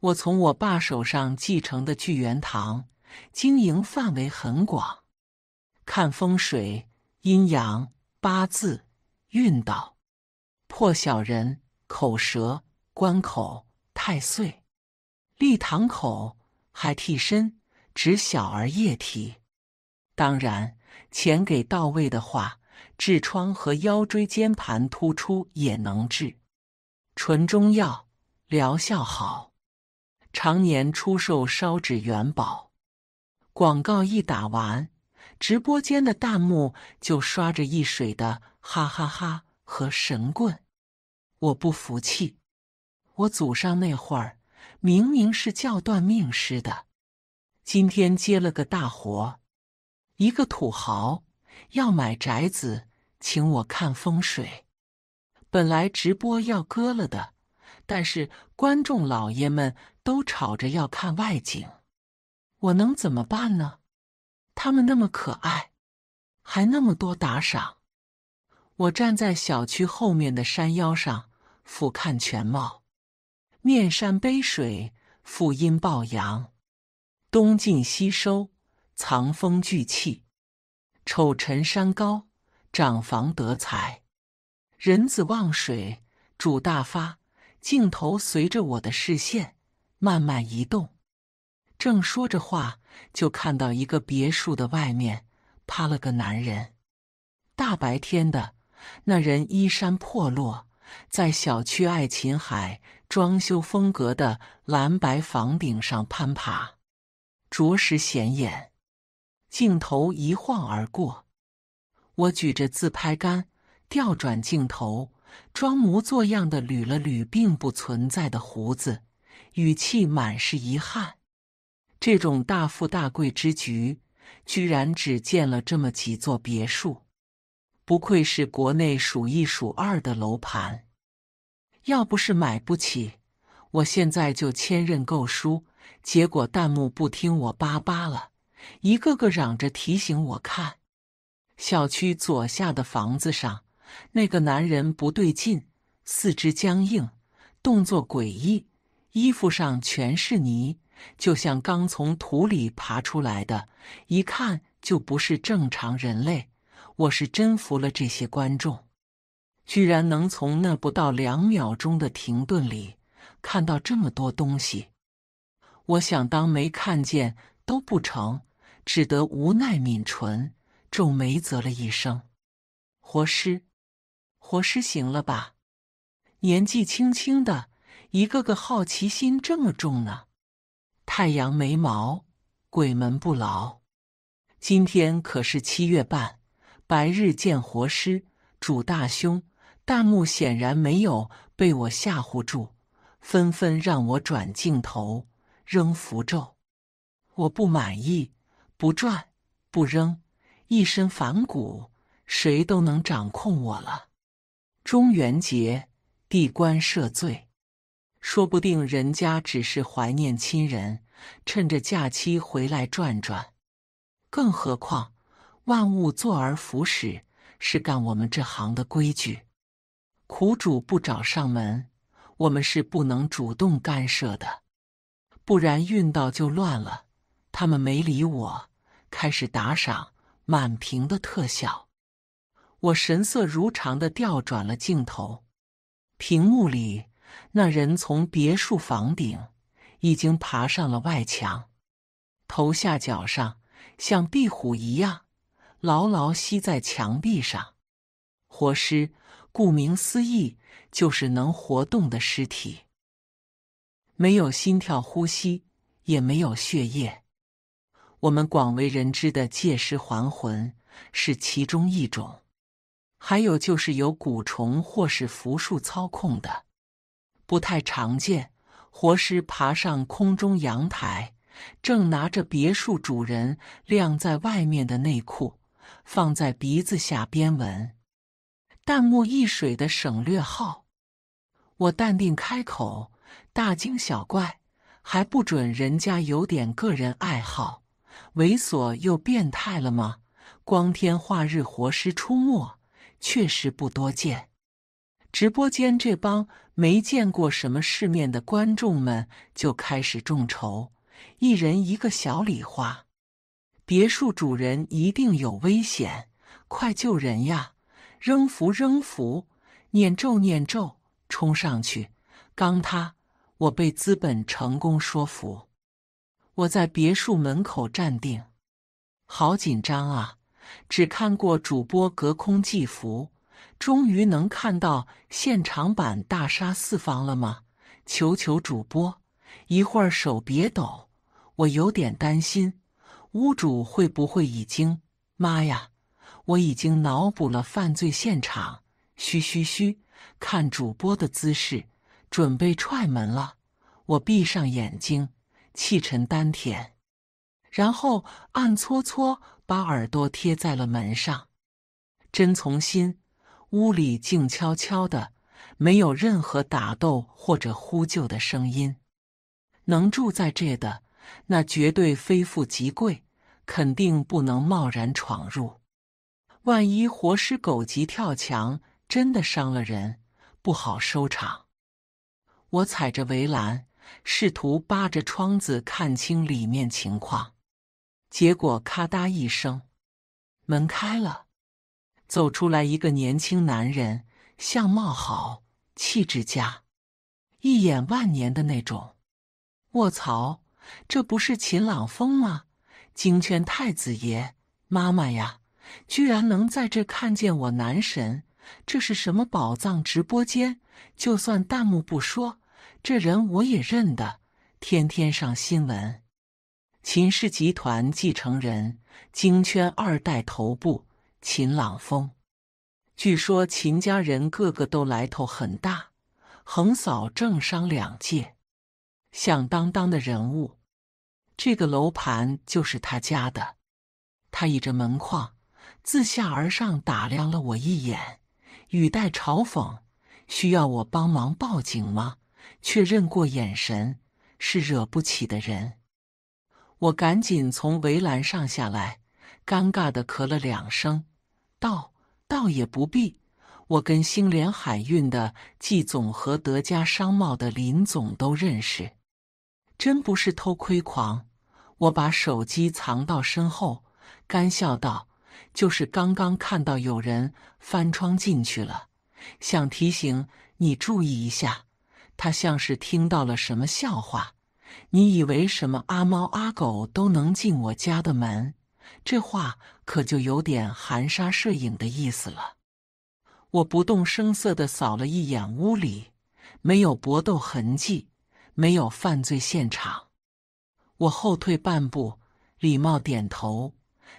我从我爸手上继承的聚元堂，经营范围很广，看风水、阴阳、八字、运道、破小人、口舌、关口、太岁、立堂口，还替身指小儿夜啼。当然，钱给到位的话，痔疮和腰椎间盘突出也能治，纯中药，疗效好。常年出售烧纸元宝，广告一打完，直播间的弹幕就刷着一水的哈哈哈和神棍。我不服气，我祖上那会儿明明是叫断命师的。今天接了个大活，一个土豪要买宅子，请我看风水。本来直播要割了的，但是观众老爷们。都吵着要看外景，我能怎么办呢？他们那么可爱，还那么多打赏。我站在小区后面的山腰上俯瞰全貌，面山背水，负阴抱阳，东进西收，藏风聚气。丑陈山高，长房得财，人子望水，主大发。镜头随着我的视线。慢慢移动。正说着话，就看到一个别墅的外面趴了个男人。大白天的，那人衣衫破落，在小区爱琴海装修风格的蓝白房顶上攀爬，着实显眼。镜头一晃而过，我举着自拍杆，调转镜头，装模作样的捋了捋并不存在的胡子。语气满是遗憾，这种大富大贵之局，居然只建了这么几座别墅，不愧是国内数一数二的楼盘。要不是买不起，我现在就签认购书。结果弹幕不听我叭叭了，一个个嚷着提醒我看小区左下的房子上那个男人不对劲，四肢僵硬，动作诡异。衣服上全是泥，就像刚从土里爬出来的，一看就不是正常人类。我是真服了这些观众，居然能从那不到两秒钟的停顿里看到这么多东西。我想当没看见都不成，只得无奈抿唇皱眉啧了一声：“活尸，活尸行了吧？年纪轻轻的。”一个个好奇心这么重呢？太阳没毛，鬼门不牢。今天可是七月半，白日见活尸，主大凶。弹幕显然没有被我吓唬住，纷纷让我转镜头、扔符咒。我不满意，不转，不扔。一身反骨，谁都能掌控我了。中元节，地官赦罪。说不定人家只是怀念亲人，趁着假期回来转转。更何况，万物坐而弗始是干我们这行的规矩，苦主不找上门，我们是不能主动干涉的，不然运道就乱了。他们没理我，开始打赏，满屏的特效。我神色如常的调转了镜头，屏幕里。那人从别墅房顶已经爬上了外墙，头下脚上像壁虎一样牢牢吸在墙壁上。活尸，顾名思义就是能活动的尸体，没有心跳、呼吸，也没有血液。我们广为人知的借尸还魂是其中一种，还有就是由蛊虫或是符术操控的。不太常见，活尸爬上空中阳台，正拿着别墅主人晾在外面的内裤，放在鼻子下边闻。弹幕一水的省略号，我淡定开口：“大惊小怪，还不准人家有点个人爱好？猥琐又变态了吗？光天化日活尸出没，确实不多见。”直播间这帮。没见过什么世面的观众们就开始众筹，一人一个小礼花。别墅主人一定有危险，快救人呀！扔符，扔符！念咒，念咒！冲上去，刚他！我被资本成功说服，我在别墅门口站定，好紧张啊！只看过主播隔空祭符。终于能看到现场版大杀四方了吗？求求主播，一会儿手别抖，我有点担心屋主会不会已经……妈呀，我已经脑补了犯罪现场！嘘嘘嘘，看主播的姿势，准备踹门了。我闭上眼睛，气沉丹田，然后暗搓搓把耳朵贴在了门上，真从心。屋里静悄悄的，没有任何打斗或者呼救的声音。能住在这的，那绝对非富即贵，肯定不能贸然闯入。万一活尸狗急跳墙，真的伤了人，不好收场。我踩着围栏，试图扒着窗子看清里面情况，结果咔嗒一声，门开了。走出来一个年轻男人，相貌好，气质佳，一眼万年的那种。卧槽，这不是秦朗峰吗？京圈太子爷，妈妈呀，居然能在这看见我男神，这是什么宝藏直播间？就算弹幕不说，这人我也认得，天天上新闻，秦氏集团继承人，京圈二代头部。秦朗峰。据说秦家人个个都来头很大，横扫政商两界，响当当的人物。这个楼盘就是他家的。他倚着门框，自下而上打量了我一眼，语带嘲讽：“需要我帮忙报警吗？”确认过眼神，是惹不起的人。我赶紧从围栏上下来，尴尬的咳了两声。倒倒也不必，我跟星联海运的季总和德嘉商贸的林总都认识，真不是偷窥狂。我把手机藏到身后，干笑道：“就是刚刚看到有人翻窗进去了，想提醒你注意一下。”他像是听到了什么笑话，你以为什么阿猫阿狗都能进我家的门？这话。可就有点含沙射影的意思了。我不动声色地扫了一眼屋里，没有搏斗痕迹，没有犯罪现场。我后退半步，礼貌点头，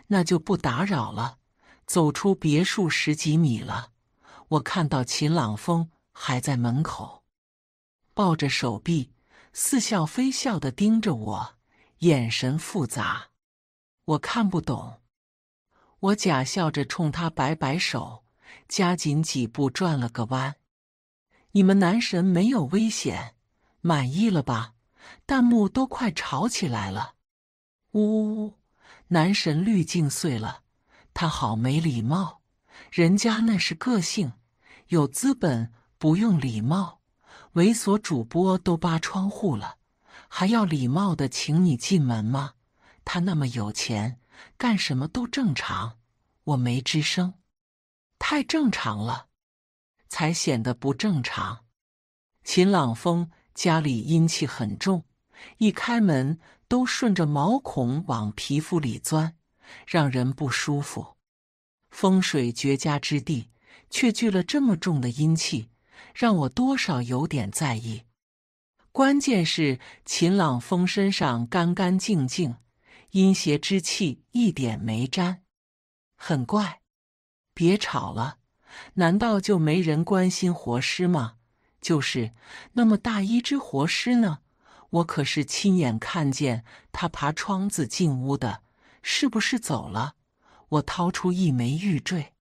那就不打扰了。走出别墅十几米了，我看到秦朗风还在门口，抱着手臂，似笑非笑地盯着我，眼神复杂，我看不懂。我假笑着冲他摆摆手，加紧几步转了个弯。你们男神没有危险，满意了吧？弹幕都快吵起来了。呜呜，呜！男神滤镜碎了，他好没礼貌。人家那是个性，有资本不用礼貌。猥琐主播都扒窗户了，还要礼貌的请你进门吗？他那么有钱。干什么都正常，我没吱声，太正常了，才显得不正常。秦朗峰家里阴气很重，一开门都顺着毛孔往皮肤里钻，让人不舒服。风水绝佳之地，却聚了这么重的阴气，让我多少有点在意。关键是秦朗峰身上干干净净。阴邪之气一点没沾，很怪。别吵了，难道就没人关心活尸吗？就是，那么大一只活尸呢？我可是亲眼看见他爬窗子进屋的。是不是走了？我掏出一枚玉坠，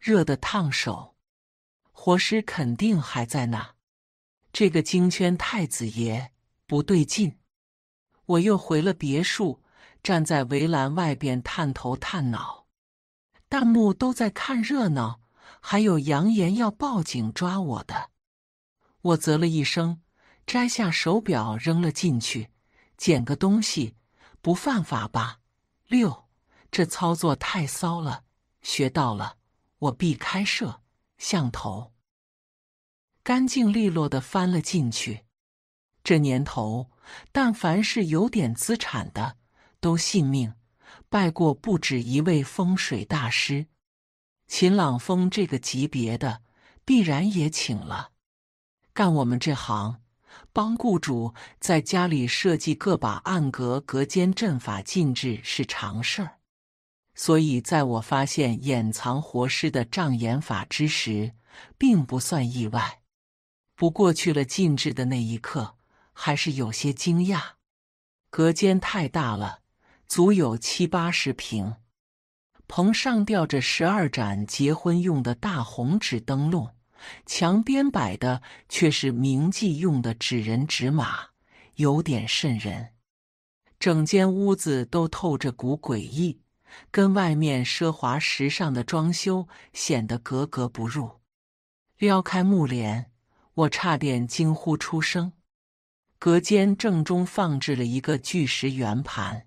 热的烫手。活尸肯定还在那。这个京圈太子爷不对劲。我又回了别墅。站在围栏外边探头探脑，弹幕都在看热闹，还有扬言要报警抓我的。我啧了一声，摘下手表扔了进去，捡个东西不犯法吧？六，这操作太骚了，学到了，我必开设像头，干净利落的翻了进去。这年头，但凡是有点资产的。都信命，拜过不止一位风水大师，秦朗峰这个级别的必然也请了。干我们这行，帮雇主在家里设计各把暗格、隔间、阵法、禁制是常事儿，所以在我发现掩藏活尸的障眼法之时，并不算意外。不过去了禁制的那一刻，还是有些惊讶，隔间太大了。足有七八十平，棚上吊着十二盏结婚用的大红纸灯笼，墙边摆的却是名妓用的纸人纸马，有点瘆人。整间屋子都透着股诡异，跟外面奢华时尚的装修显得格格不入。撩开木帘，我差点惊呼出声。隔间正中放置了一个巨石圆盘。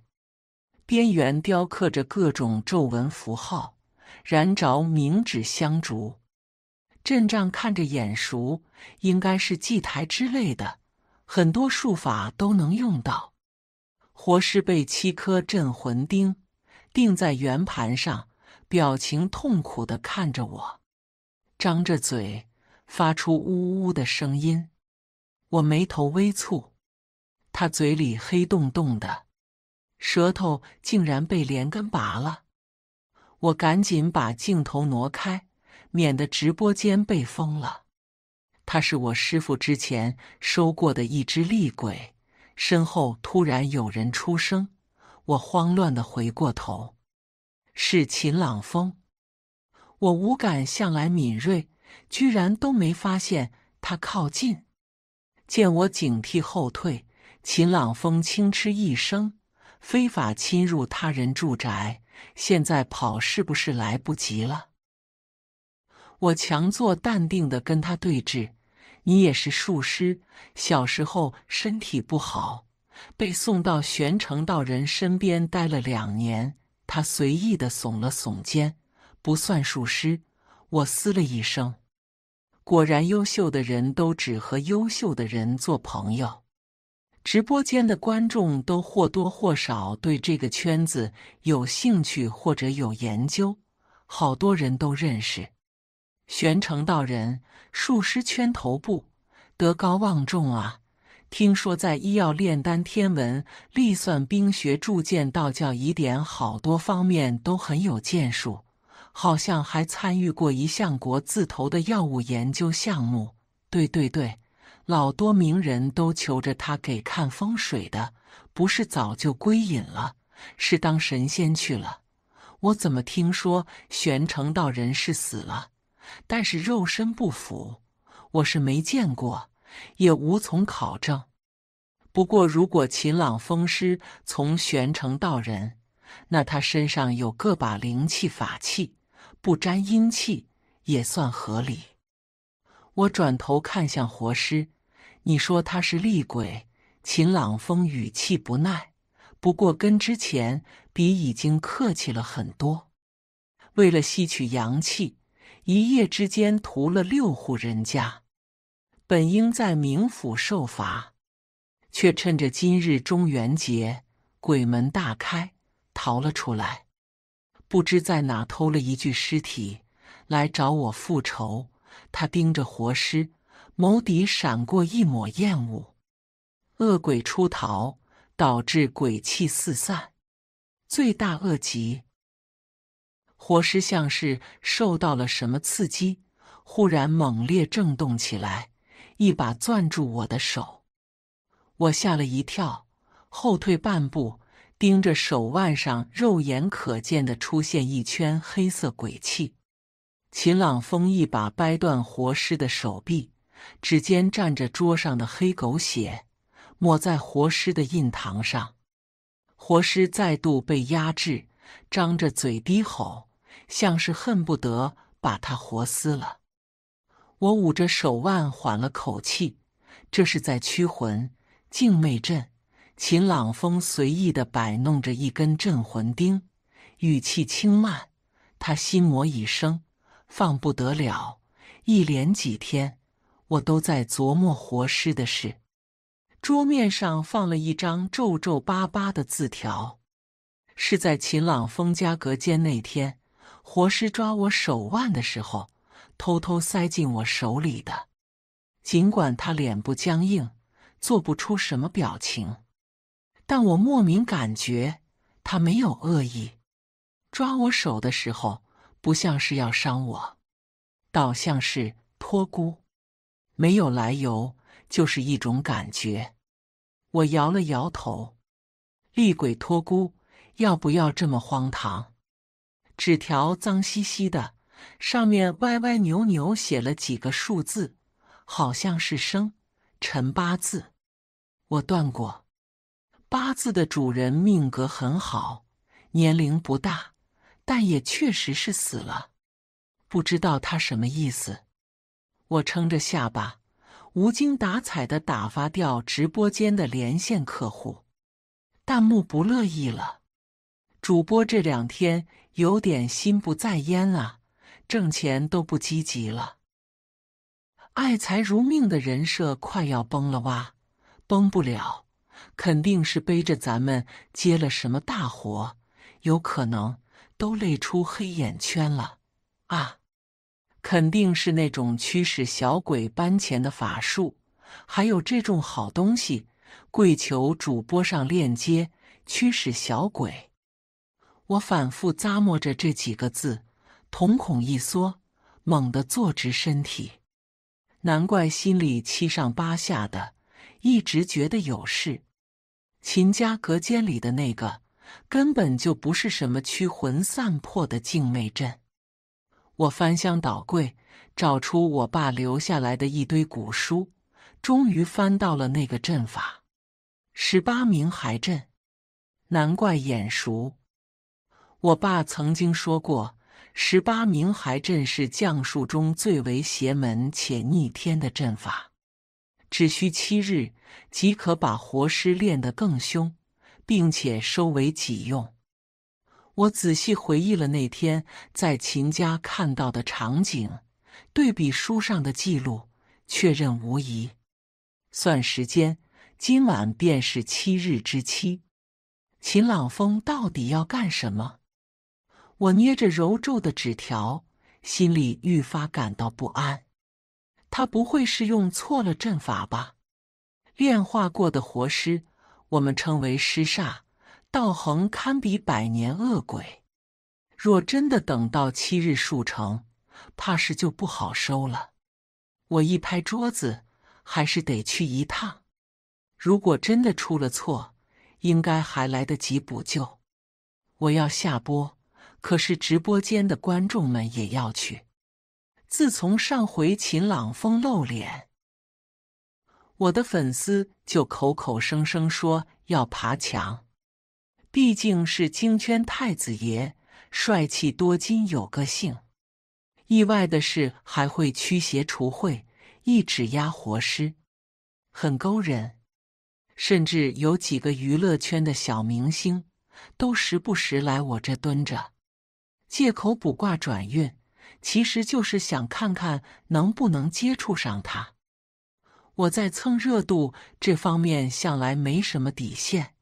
边缘雕刻着各种皱纹符号，燃着冥纸香烛。阵仗看着眼熟，应该是祭台之类的，很多术法都能用到。活尸被七颗镇魂钉钉在圆盘上，表情痛苦的看着我，张着嘴发出呜呜的声音。我眉头微蹙，他嘴里黑洞洞的。舌头竟然被连根拔了，我赶紧把镜头挪开，免得直播间被封了。他是我师傅之前收过的一只厉鬼。身后突然有人出声，我慌乱的回过头，是秦朗风。我五感向来敏锐，居然都没发现他靠近。见我警惕后退，秦朗风轻嗤一声。非法侵入他人住宅，现在跑是不是来不及了？我强作淡定的跟他对峙。你也是术师，小时候身体不好，被送到玄城道人身边待了两年。他随意的耸了耸肩，不算术师。我嘶了一声，果然优秀的人都只和优秀的人做朋友。直播间的观众都或多或少对这个圈子有兴趣或者有研究，好多人都认识。玄成道人，术师圈头部，德高望重啊！听说在医药、炼丹、天文、历算、兵学、铸剑、道教疑点好多方面都很有建树，好像还参与过一项国字头的药物研究项目。对对对。老多名人都求着他给看风水的，不是早就归隐了，是当神仙去了。我怎么听说玄城道人是死了，但是肉身不腐，我是没见过，也无从考证。不过如果秦朗风师从玄城道人，那他身上有个把灵气法器，不沾阴气也算合理。我转头看向活尸。你说他是厉鬼？秦朗风语气不耐，不过跟之前比已经客气了很多。为了吸取阳气，一夜之间屠了六户人家，本应在冥府受罚，却趁着今日中元节鬼门大开逃了出来。不知在哪偷了一具尸体来找我复仇。他盯着活尸。眸底闪过一抹厌恶，恶鬼出逃，导致鬼气四散，罪大恶极。活尸像是受到了什么刺激，忽然猛烈震动起来，一把攥住我的手，我吓了一跳，后退半步，盯着手腕上肉眼可见的出现一圈黑色鬼气。秦朗风一把掰断活尸的手臂。指尖蘸着桌上的黑狗血，抹在活尸的印堂上。活尸再度被压制，张着嘴低吼，像是恨不得把他活撕了。我捂着手腕，缓了口气。这是在驱魂静魅阵。秦朗风随意的摆弄着一根镇魂钉，语气轻慢。他心魔已生，放不得了。一连几天。我都在琢磨活尸的事，桌面上放了一张皱皱巴巴的字条，是在秦朗封家隔间那天，活尸抓我手腕的时候偷偷塞进我手里的。尽管他脸部僵硬，做不出什么表情，但我莫名感觉他没有恶意，抓我手的时候不像是要伤我，倒像是托孤。没有来由，就是一种感觉。我摇了摇头。厉鬼托孤，要不要这么荒唐？纸条脏兮兮的，上面歪歪扭扭写了几个数字，好像是生辰八字。我断过，八字的主人命格很好，年龄不大，但也确实是死了。不知道他什么意思。我撑着下巴，无精打采的打发掉直播间的连线客户，弹幕不乐意了。主播这两天有点心不在焉啊，挣钱都不积极了。爱财如命的人设快要崩了哇！崩不了，肯定是背着咱们接了什么大活，有可能都累出黑眼圈了啊。肯定是那种驱使小鬼搬钱的法术，还有这种好东西，跪求主播上链接驱使小鬼。我反复咂摸着这几个字，瞳孔一缩，猛地坐直身体。难怪心里七上八下的，一直觉得有事。秦家隔间里的那个，根本就不是什么驱魂散魄的静魅阵。我翻箱倒柜，找出我爸留下来的一堆古书，终于翻到了那个阵法——十八名海阵。难怪眼熟，我爸曾经说过，十八名海阵是将术中最为邪门且逆天的阵法，只需七日即可把活尸练得更凶，并且收为己用。我仔细回忆了那天在秦家看到的场景，对比书上的记录，确认无疑。算时间，今晚便是七日之期。秦朗风到底要干什么？我捏着揉皱的纸条，心里愈发感到不安。他不会是用错了阵法吧？炼化过的活尸，我们称为尸煞。道恒堪比百年恶鬼，若真的等到七日数成，怕是就不好收了。我一拍桌子，还是得去一趟。如果真的出了错，应该还来得及补救。我要下播，可是直播间的观众们也要去。自从上回秦朗峰露脸，我的粉丝就口口声声说要爬墙。毕竟是京圈太子爷，帅气多金有个性。意外的是，还会驱邪除秽，一指压活尸，很勾人。甚至有几个娱乐圈的小明星，都时不时来我这蹲着，借口卜卦转运，其实就是想看看能不能接触上他。我在蹭热度这方面向来没什么底线。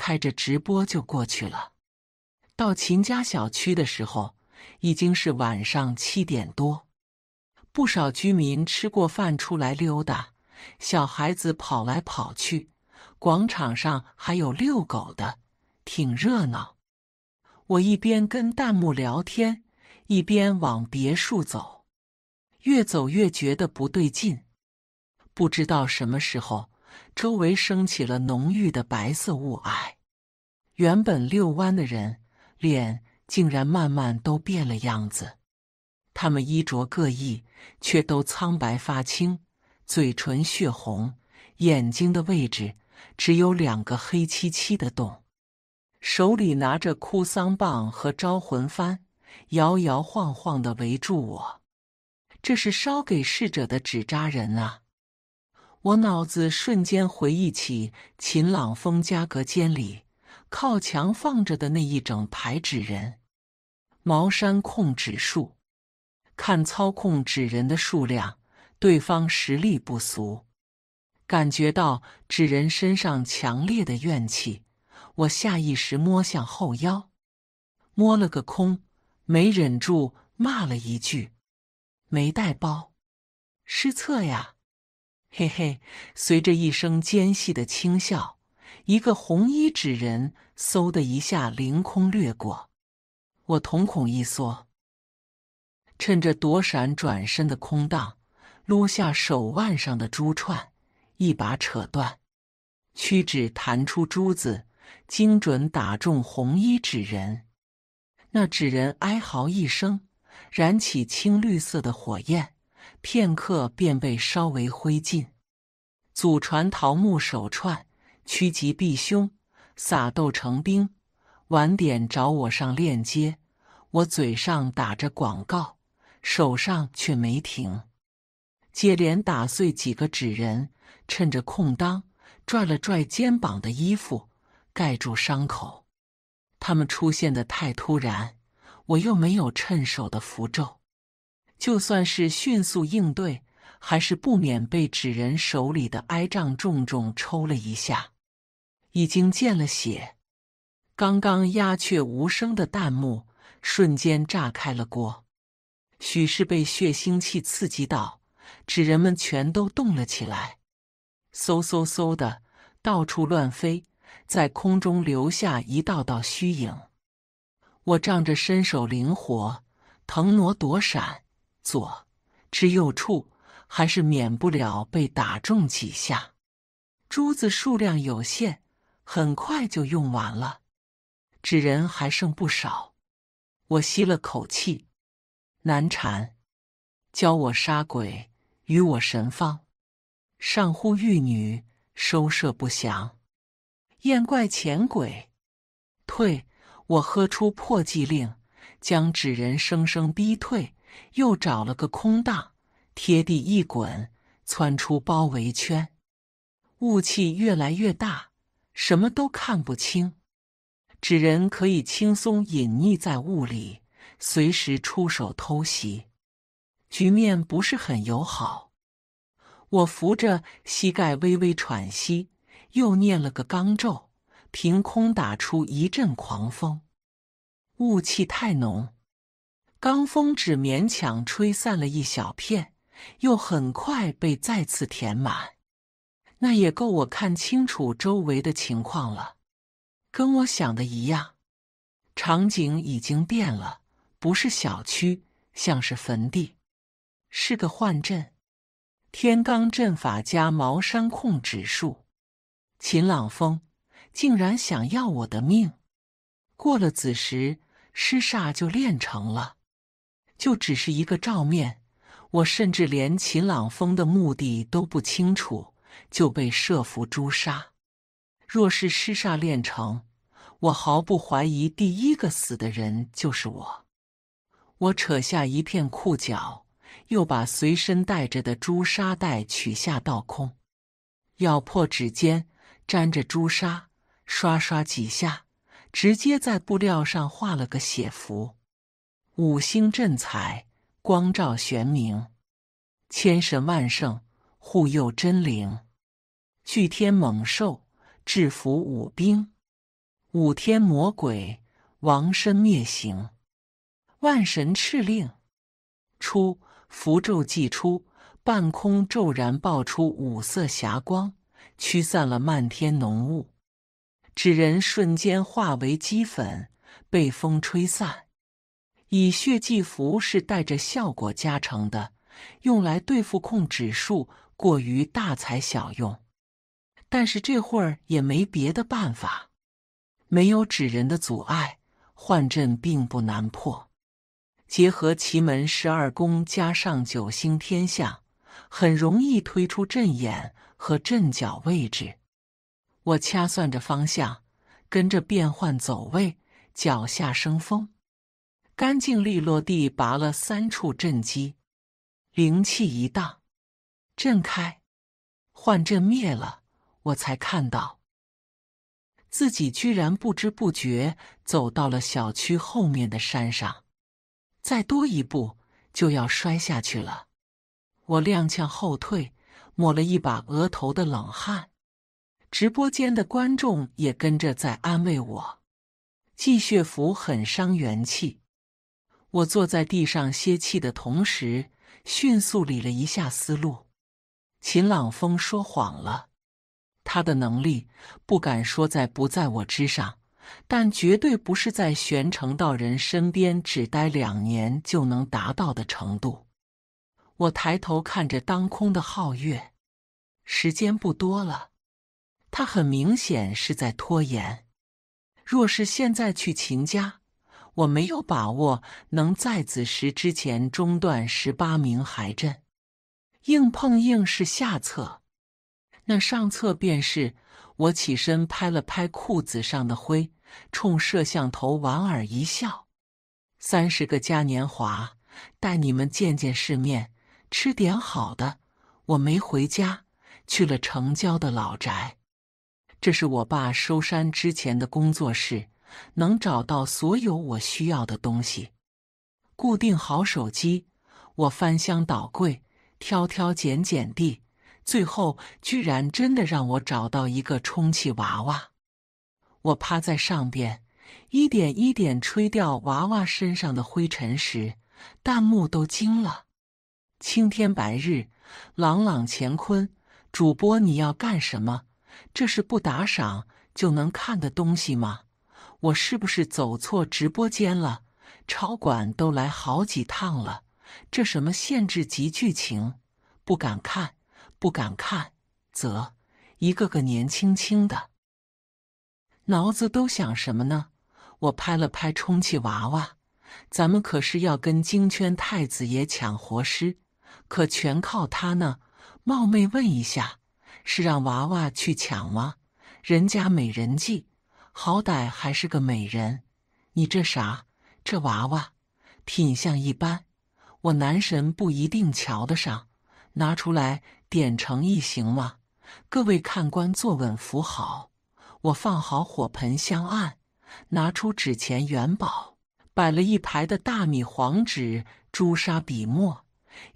开着直播就过去了。到秦家小区的时候，已经是晚上七点多。不少居民吃过饭出来溜达，小孩子跑来跑去，广场上还有遛狗的，挺热闹。我一边跟弹幕聊天，一边往别墅走。越走越觉得不对劲，不知道什么时候。周围升起了浓郁的白色雾霭，原本遛弯的人脸竟然慢慢都变了样子。他们衣着各异，却都苍白发青，嘴唇血红，眼睛的位置只有两个黑漆漆的洞，手里拿着哭丧棒和招魂幡，摇摇晃晃的围住我。这是烧给逝者的纸扎人啊！我脑子瞬间回忆起秦朗风家隔间里靠墙放着的那一整排纸人，茅山控纸术。看操控纸人的数量，对方实力不俗。感觉到纸人身上强烈的怨气，我下意识摸向后腰，摸了个空，没忍住骂了一句：“没带包，失策呀！”嘿嘿，随着一声尖细的轻笑，一个红衣纸人嗖的一下凌空掠过，我瞳孔一缩。趁着躲闪转身的空档，撸下手腕上的珠串，一把扯断，屈指弹出珠子，精准打中红衣纸人。那纸人哀嚎一声，燃起青绿色的火焰。片刻便被烧为灰烬。祖传桃木手串，趋吉避凶，撒豆成兵。晚点找我上链接，我嘴上打着广告，手上却没停，接连打碎几个纸人。趁着空当，拽了拽肩膀的衣服，盖住伤口。他们出现的太突然，我又没有趁手的符咒。就算是迅速应对，还是不免被纸人手里的哀杖重重抽了一下，已经见了血。刚刚鸦雀无声的弹幕瞬间炸开了锅，许是被血腥气刺激到，纸人们全都动了起来，嗖嗖嗖的到处乱飞，在空中留下一道道虚影。我仗着身手灵活，腾挪躲闪。左之右处，还是免不了被打中几下。珠子数量有限，很快就用完了。纸人还剩不少，我吸了口气。难缠，教我杀鬼，与我神方。上呼玉女，收摄不祥。厌怪前鬼，退！我喝出破忌令，将纸人生生逼退。又找了个空档，贴地一滚，窜出包围圈。雾气越来越大，什么都看不清。纸人可以轻松隐匿在雾里，随时出手偷袭。局面不是很友好。我扶着膝盖微微喘息，又念了个罡咒，凭空打出一阵狂风。雾气太浓。罡风只勉强吹散了一小片，又很快被再次填满。那也够我看清楚周围的情况了。跟我想的一样，场景已经变了，不是小区，像是坟地，是个幻阵。天罡阵法加茅山控指数，秦朗风竟然想要我的命。过了子时，尸煞就练成了。就只是一个照面，我甚至连秦朗风的目的都不清楚，就被设伏诛杀。若是尸煞练成，我毫不怀疑，第一个死的人就是我。我扯下一片裤脚，又把随身带着的朱砂袋取下倒空，咬破指尖，沾着朱砂，刷刷几下，直接在布料上画了个血符。五星镇彩，光照玄明，千神万圣护佑真灵，聚天猛兽，制服五兵，五天魔鬼亡身灭形，万神敕令。出符咒祭出，半空骤然爆出五色霞光，驱散了漫天浓雾，纸人瞬间化为齑粉，被风吹散。以血祭符是带着效果加成的，用来对付控指数过于大材小用。但是这会儿也没别的办法，没有纸人的阻碍，幻阵并不难破。结合奇门十二宫加上九星天象，很容易推出阵眼和阵脚位置。我掐算着方向，跟着变换走位，脚下生风。干净利落地拔了三处震机，灵气一荡，震开，幻阵灭了。我才看到，自己居然不知不觉走到了小区后面的山上，再多一步就要摔下去了。我踉跄后退，抹了一把额头的冷汗。直播间的观众也跟着在安慰我，祭血符很伤元气。我坐在地上歇气的同时，迅速理了一下思路。秦朗风说谎了，他的能力不敢说在不在我之上，但绝对不是在玄城道人身边只待两年就能达到的程度。我抬头看着当空的皓月，时间不多了。他很明显是在拖延。若是现在去秦家。我没有把握能在子时之前中断十八名海阵，硬碰硬是下策，那上策便是我起身拍了拍裤子上的灰，冲摄像头莞尔一笑：“三十个嘉年华，带你们见见世面，吃点好的。”我没回家，去了城郊的老宅，这是我爸收山之前的工作室。能找到所有我需要的东西，固定好手机，我翻箱倒柜，挑挑拣拣地，最后居然真的让我找到一个充气娃娃。我趴在上边，一点一点吹掉娃娃身上的灰尘时，弹幕都惊了：青天白日，朗朗乾坤，主播你要干什么？这是不打赏就能看的东西吗？我是不是走错直播间了？超管都来好几趟了，这什么限制级剧情，不敢看，不敢看。啧，一个个年轻轻的，脑子都想什么呢？我拍了拍充气娃娃，咱们可是要跟京圈太子爷抢活尸，可全靠他呢。冒昧问一下，是让娃娃去抢吗？人家美人计。好歹还是个美人，你这啥？这娃娃，品相一般，我男神不一定瞧得上。拿出来点诚意行吗？各位看官坐稳扶好，我放好火盆香案，拿出纸钱元宝，摆了一排的大米黄纸、朱砂笔墨，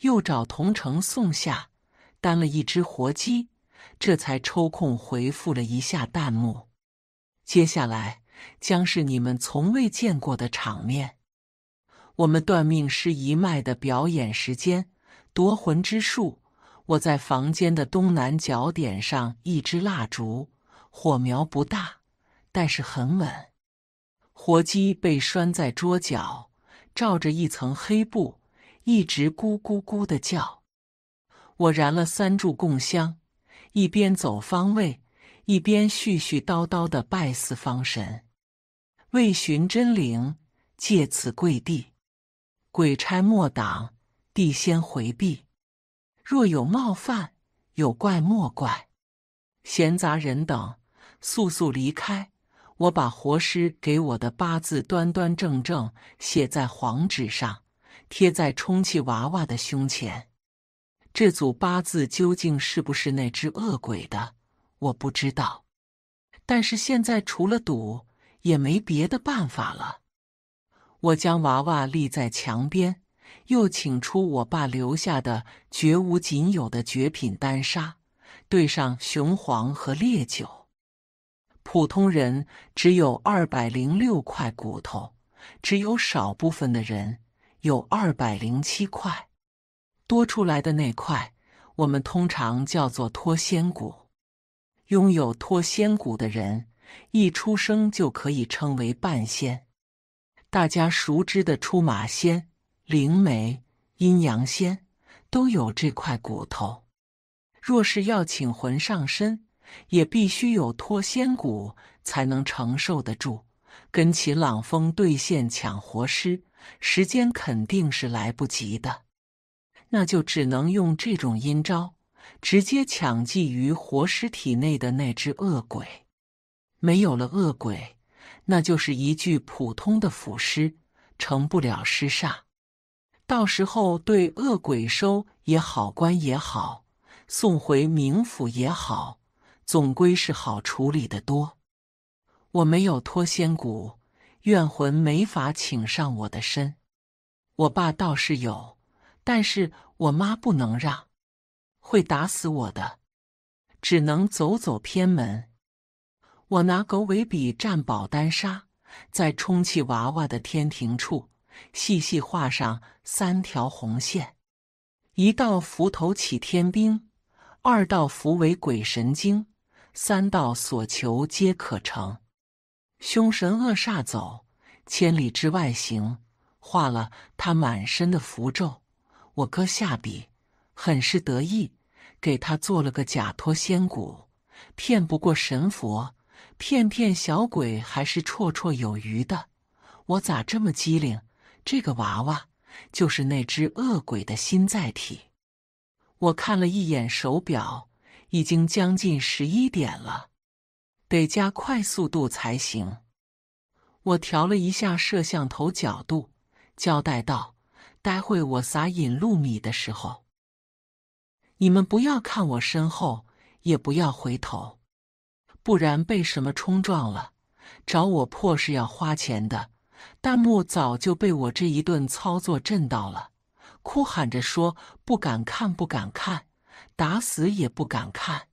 又找同城送下，担了一只活鸡，这才抽空回复了一下弹幕。接下来将是你们从未见过的场面。我们断命师一脉的表演时间，夺魂之术。我在房间的东南角点上一支蜡烛，火苗不大，但是很稳。活鸡被拴在桌角，罩着一层黑布，一直咕咕咕的叫。我燃了三炷供香，一边走方位。一边絮絮叨叨的拜四方神，为寻真灵，借此跪地。鬼差莫挡，地仙回避。若有冒犯，有怪莫怪。闲杂人等，速速离开。我把活尸给我的八字端端正正写在黄纸上，贴在充气娃娃的胸前。这组八字究竟是不是那只恶鬼的？我不知道，但是现在除了赌也没别的办法了。我将娃娃立在墙边，又请出我爸留下的绝无仅有的绝品丹砂，兑上雄黄和烈酒。普通人只有二百零六块骨头，只有少部分的人有二百零七块，多出来的那块我们通常叫做脱仙骨。拥有脱仙骨的人，一出生就可以称为半仙。大家熟知的出马仙、灵媒、阴阳仙都有这块骨头。若是要请魂上身，也必须有脱仙骨才能承受得住。跟起朗风对线抢活尸，时间肯定是来不及的，那就只能用这种阴招。直接抢祭于活尸体内的那只恶鬼，没有了恶鬼，那就是一具普通的腐尸，成不了尸煞。到时候对恶鬼收也好，关也好，送回冥府也好，总归是好处理的多。我没有脱仙骨，怨魂没法请上我的身。我爸倒是有，但是我妈不能让。会打死我的，只能走走偏门。我拿狗尾笔蘸宝丹砂，在充气娃娃的天庭处细细画上三条红线：一道符头起天兵，二道符为鬼神经，三道所求皆可成。凶神恶煞走千里之外行，画了他满身的符咒，我搁下笔，很是得意。给他做了个假脱仙骨，骗不过神佛，骗骗小鬼还是绰绰有余的。我咋这么机灵？这个娃娃就是那只恶鬼的心载体。我看了一眼手表，已经将近十一点了，得加快速度才行。我调了一下摄像头角度，交代道：“待会我撒引路米的时候。”你们不要看我身后，也不要回头，不然被什么冲撞了，找我破事要花钱的。弹幕早就被我这一顿操作震到了，哭喊着说不敢看，不敢看，打死也不敢看，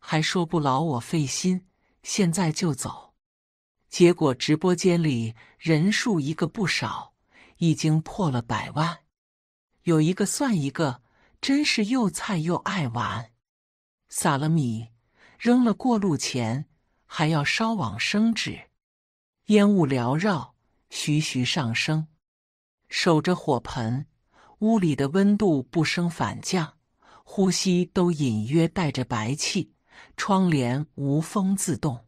还说不劳我费心，现在就走。结果直播间里人数一个不少，已经破了百万，有一个算一个。真是又菜又爱玩，撒了米，扔了过路钱，还要烧网生纸，烟雾缭绕，徐徐上升。守着火盆，屋里的温度不升反降，呼吸都隐约带着白气，窗帘无风自动。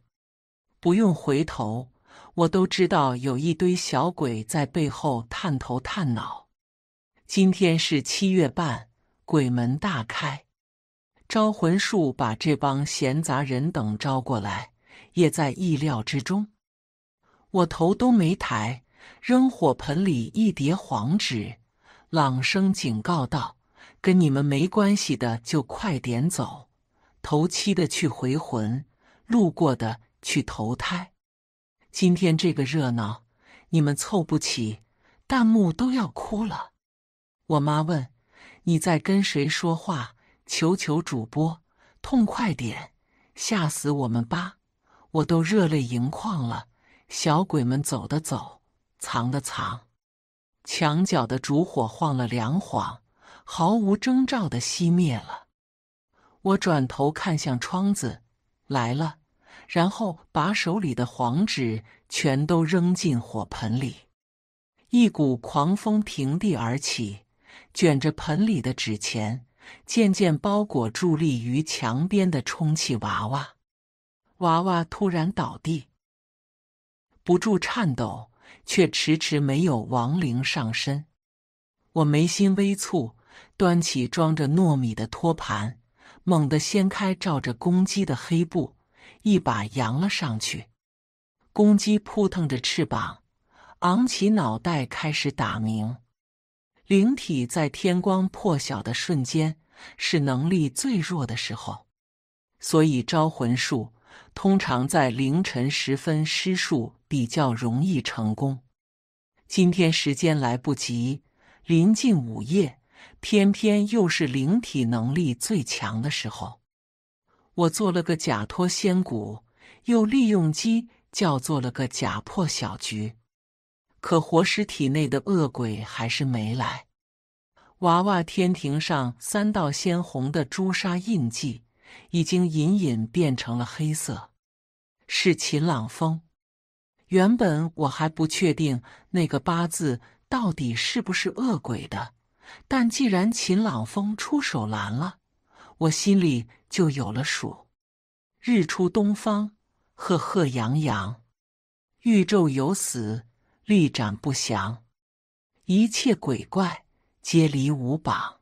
不用回头，我都知道有一堆小鬼在背后探头探脑。今天是七月半。鬼门大开，招魂术把这帮闲杂人等招过来，也在意料之中。我头都没抬，扔火盆里一叠黄纸，朗声警告道：“跟你们没关系的，就快点走。头七的去回魂，路过的去投胎。今天这个热闹，你们凑不起，弹幕都要哭了。”我妈问。你在跟谁说话？求求主播，痛快点，吓死我们吧！我都热泪盈眶了。小鬼们走的走，藏的藏，墙角的烛火晃了两晃，毫无征兆的熄灭了。我转头看向窗子，来了，然后把手里的黄纸全都扔进火盆里，一股狂风平地而起。卷着盆里的纸钱，渐渐包裹伫立于墙边的充气娃娃。娃娃突然倒地，不住颤抖，却迟迟没有亡灵上身。我眉心微蹙，端起装着糯米的托盘，猛地掀开罩着公鸡的黑布，一把扬了上去。公鸡扑腾着翅膀，昂起脑袋开始打鸣。灵体在天光破晓的瞬间是能力最弱的时候，所以招魂术通常在凌晨时分施术比较容易成功。今天时间来不及，临近午夜，偏偏又是灵体能力最强的时候。我做了个假托仙骨，又利用鸡叫做了个假破晓局。可活尸体内的恶鬼还是没来，娃娃天庭上三道鲜红的朱砂印记，已经隐隐变成了黑色，是秦朗风。原本我还不确定那个八字到底是不是恶鬼的，但既然秦朗风出手拦了，我心里就有了数。日出东方，赫赫扬扬，宇宙有死。力斩不详，一切鬼怪皆离吾榜。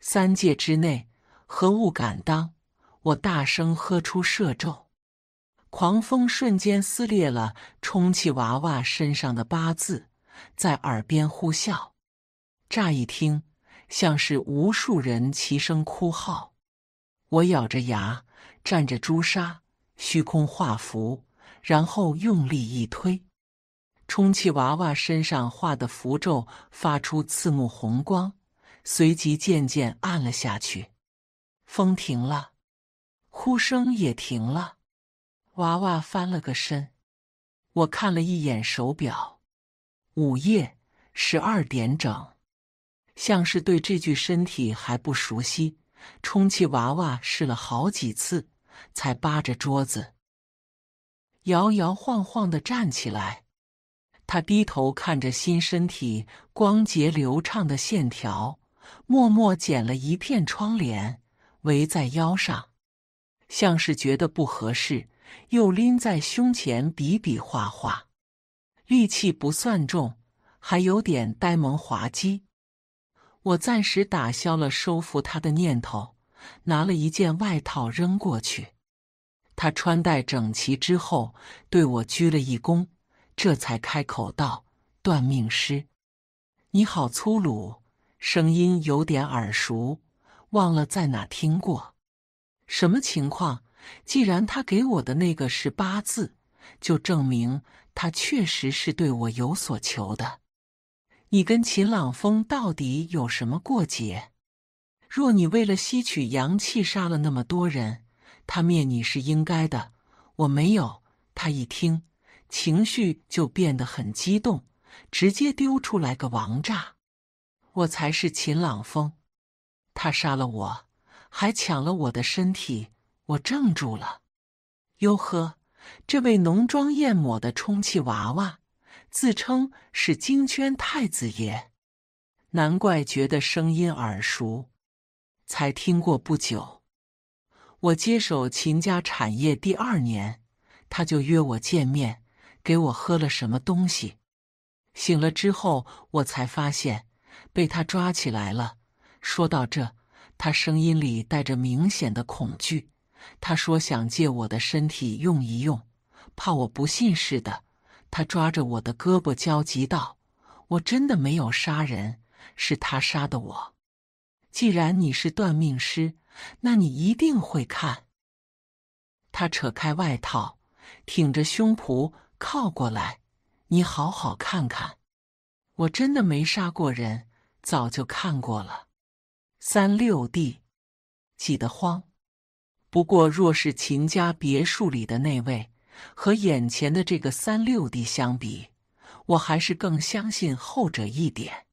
三界之内，何物敢当？我大声喝出摄咒，狂风瞬间撕裂了充气娃娃身上的八字，在耳边呼啸。乍一听，像是无数人齐声哭号。我咬着牙，蘸着朱砂，虚空画符，然后用力一推。充气娃娃身上画的符咒发出刺目红光，随即渐渐暗了下去。风停了，哭声也停了。娃娃翻了个身，我看了一眼手表，午夜十二点整。像是对这具身体还不熟悉，充气娃娃试了好几次，才扒着桌子，摇摇晃晃的站起来。他低头看着新身体光洁流畅的线条，默默剪了一片窗帘围在腰上，像是觉得不合适，又拎在胸前比比划划，力气不算重，还有点呆萌滑稽。我暂时打消了收服他的念头，拿了一件外套扔过去。他穿戴整齐之后，对我鞠了一躬。这才开口道：“断命师，你好粗鲁，声音有点耳熟，忘了在哪听过。什么情况？既然他给我的那个是八字，就证明他确实是对我有所求的。你跟秦朗风到底有什么过节？若你为了吸取阳气杀了那么多人，他灭你是应该的。我没有。”他一听。情绪就变得很激动，直接丢出来个王炸！我才是秦朗风，他杀了我，还抢了我的身体。我怔住了。哟呵，这位浓妆艳抹的充气娃娃，自称是京圈太子爷，难怪觉得声音耳熟，才听过不久。我接手秦家产业第二年，他就约我见面。给我喝了什么东西，醒了之后我才发现被他抓起来了。说到这，他声音里带着明显的恐惧。他说想借我的身体用一用，怕我不信似的。他抓着我的胳膊焦急道：“我真的没有杀人，是他杀的我。既然你是断命师，那你一定会看。”他扯开外套，挺着胸脯。靠过来，你好好看看，我真的没杀过人，早就看过了。三六弟，挤得慌。不过，若是秦家别墅里的那位和眼前的这个三六弟相比，我还是更相信后者一点。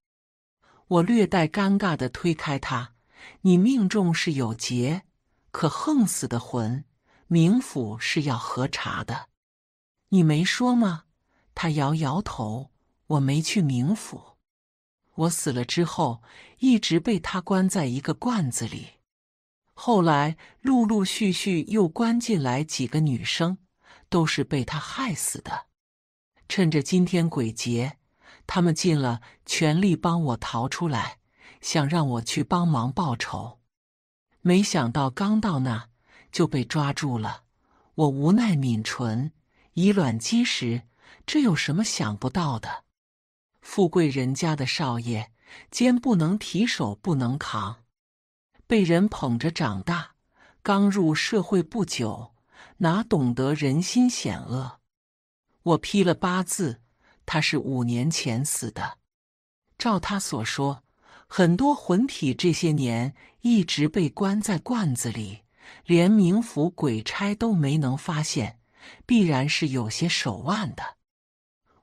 我略带尴尬的推开他：“你命中是有劫，可横死的魂，冥府是要核查的。”你没说吗？他摇摇头。我没去冥府。我死了之后，一直被他关在一个罐子里。后来陆陆续续又关进来几个女生，都是被他害死的。趁着今天鬼节，他们尽了全力帮我逃出来，想让我去帮忙报仇。没想到刚到那就被抓住了。我无奈抿唇。以卵击石，这有什么想不到的？富贵人家的少爷，肩不能提，手不能扛，被人捧着长大，刚入社会不久，哪懂得人心险恶？我批了八字，他是五年前死的。照他所说，很多魂体这些年一直被关在罐子里，连冥府鬼差都没能发现。必然是有些手腕的，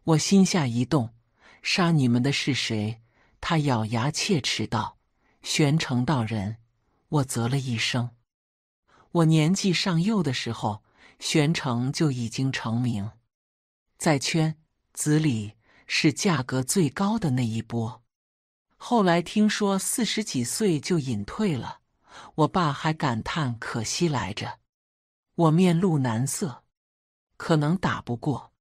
我心下一动，杀你们的是谁？他咬牙切齿道：“玄成道人。”我啧了一声。我年纪尚幼的时候，玄成就已经成名，在圈子里是价格最高的那一波。后来听说四十几岁就隐退了，我爸还感叹可惜来着。我面露难色。可能打不过，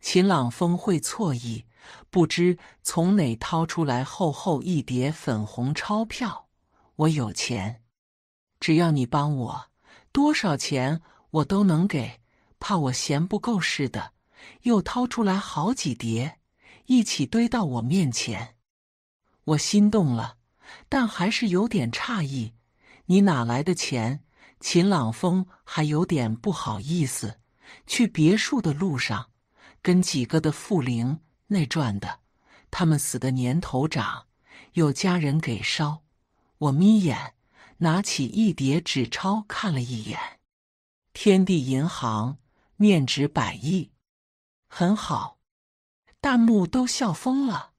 秦朗峰会错意，不知从哪掏出来厚厚一叠粉红钞票。我有钱，只要你帮我，多少钱我都能给，怕我嫌不够似的，又掏出来好几叠，一起堆到我面前。我心动了，但还是有点诧异，你哪来的钱？秦朗风还有点不好意思。去别墅的路上，跟几个的富灵那转的，他们死的年头长，有家人给烧。我眯眼，拿起一叠纸钞看了一眼，天地银行面值百亿，很好。弹幕都笑疯了。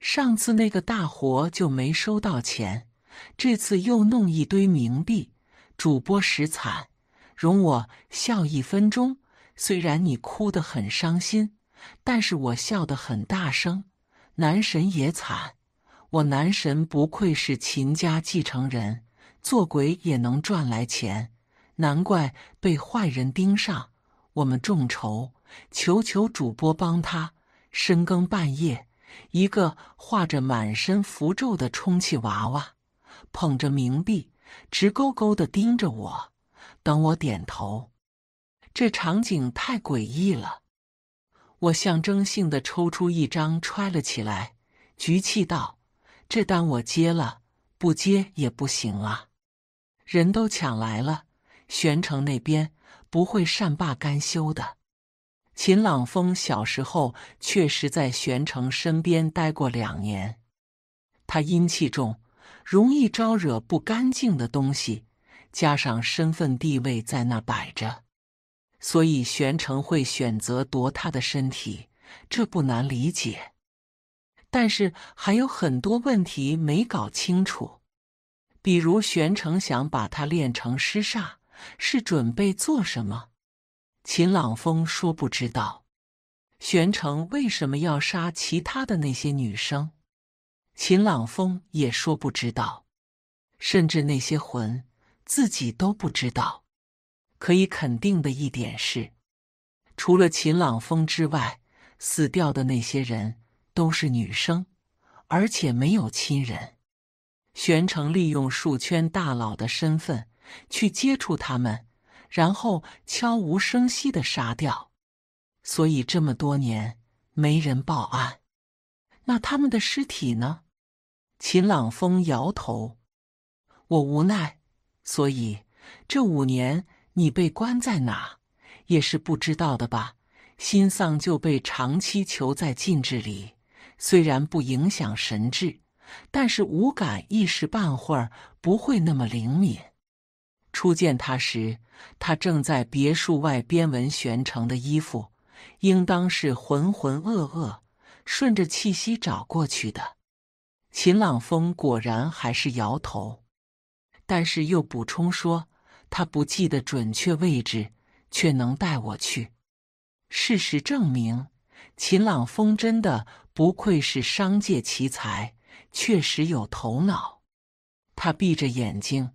上次那个大活就没收到钱，这次又弄一堆冥币，主播实惨。容我笑一分钟，虽然你哭得很伤心，但是我笑得很大声。男神也惨，我男神不愧是秦家继承人，做鬼也能赚来钱，难怪被坏人盯上。我们众筹，求求主播帮他。深更半夜，一个画着满身符咒的充气娃娃，捧着冥币，直勾勾的盯着我。等我点头，这场景太诡异了。我象征性的抽出一张揣了起来，局气道：“这单我接了，不接也不行啊。人都抢来了，玄城那边不会善罢甘休的。”秦朗风小时候确实在玄城身边待过两年，他阴气重，容易招惹不干净的东西。加上身份地位在那摆着，所以玄成会选择夺他的身体，这不难理解。但是还有很多问题没搞清楚，比如玄成想把他练成尸煞，是准备做什么？秦朗风说不知道。玄成为什么要杀其他的那些女生？秦朗风也说不知道。甚至那些魂。自己都不知道。可以肯定的一点是，除了秦朗峰之外，死掉的那些人都是女生，而且没有亲人。玄成利用数圈大佬的身份去接触他们，然后悄无声息的杀掉。所以这么多年没人报案。那他们的尸体呢？秦朗峰摇头。我无奈。所以，这五年你被关在哪，也是不知道的吧？心脏就被长期囚在禁制里，虽然不影响神智，但是五感一时半会儿不会那么灵敏。初见他时，他正在别墅外编文玄成的衣服，应当是浑浑噩噩，顺着气息找过去的。秦朗风果然还是摇头。但是又补充说，他不记得准确位置，却能带我去。事实证明，秦朗峰真的不愧是商界奇才，确实有头脑。他闭着眼睛，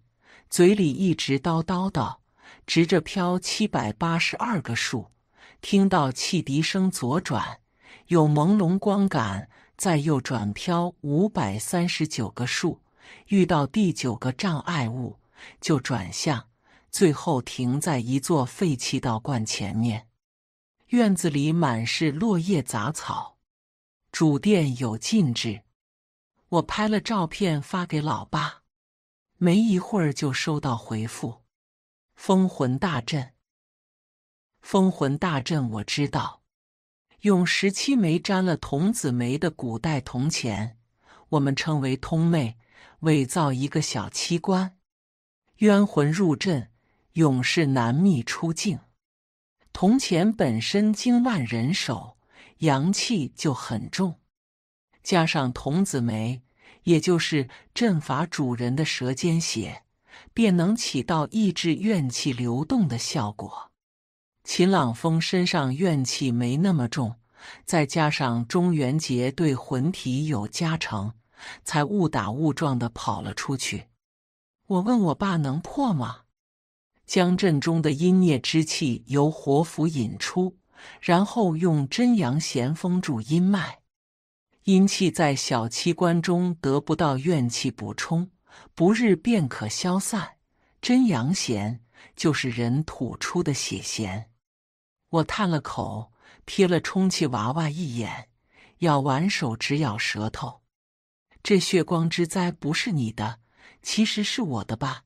嘴里一直叨叨叨，直着飘七百八十二个数，听到汽笛声左转，有朦胧光感，再右转飘五百三十九个数。遇到第九个障碍物就转向，最后停在一座废弃道观前面。院子里满是落叶杂草，主殿有禁制。我拍了照片发给老爸，没一会儿就收到回复：“封魂大阵。”封魂大阵我知道，用十七枚沾了童子梅的古代铜钱，我们称为通妹。伪造一个小机关，冤魂入阵，永世难觅出境。铜钱本身经万人手，阳气就很重，加上童子梅，也就是阵法主人的舌尖血，便能起到抑制怨气流动的效果。秦朗风身上怨气没那么重，再加上中元节对魂体有加成。才误打误撞的跑了出去。我问我爸能破吗？江震中的阴孽之气由活符引出，然后用真阳弦封住阴脉。阴气在小七关中得不到怨气补充，不日便可消散。真阳弦就是人吐出的血弦。我叹了口气，瞥了充气娃娃一眼，咬完手直咬舌头。这血光之灾不是你的，其实是我的吧？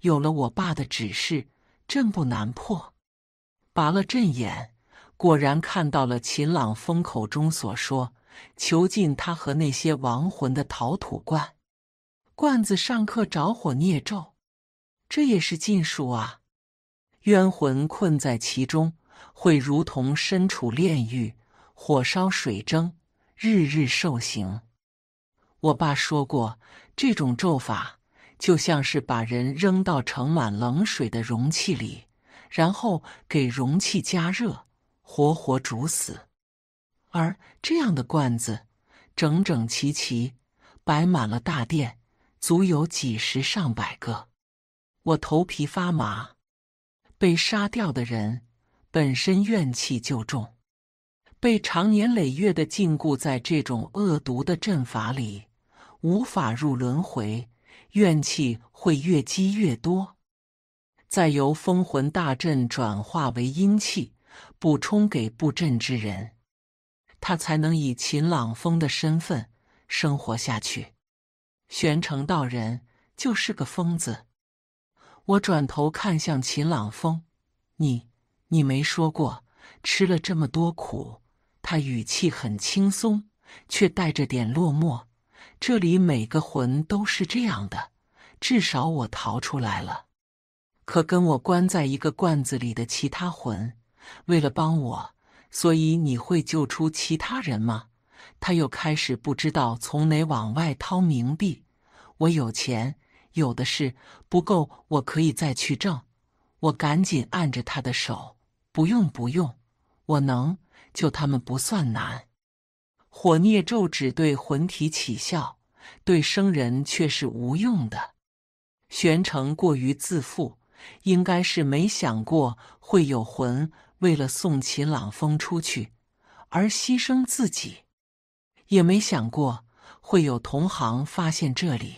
有了我爸的指示，阵不难破。拔了阵眼，果然看到了秦朗风口中所说囚禁他和那些亡魂的陶土罐。罐子上刻着火孽咒，这也是禁术啊！冤魂困在其中，会如同身处炼狱，火烧水蒸，日日受刑。我爸说过，这种咒法就像是把人扔到盛满冷水的容器里，然后给容器加热，活活煮死。而这样的罐子整整齐齐摆满了大殿，足有几十上百个。我头皮发麻。被杀掉的人本身怨气就重，被长年累月的禁锢在这种恶毒的阵法里。无法入轮回，怨气会越积越多，再由封魂大阵转化为阴气，补充给布阵之人，他才能以秦朗风的身份生活下去。玄成道人就是个疯子。我转头看向秦朗风，你，你没说过吃了这么多苦。他语气很轻松，却带着点落寞。这里每个魂都是这样的，至少我逃出来了。可跟我关在一个罐子里的其他魂，为了帮我，所以你会救出其他人吗？他又开始不知道从哪往外掏冥币。我有钱，有的是，不够我可以再去挣。我赶紧按着他的手，不用不用，我能救他们不算难。火孽咒只对魂体起效，对生人却是无用的。玄成过于自负，应该是没想过会有魂为了送秦朗风出去而牺牲自己，也没想过会有同行发现这里。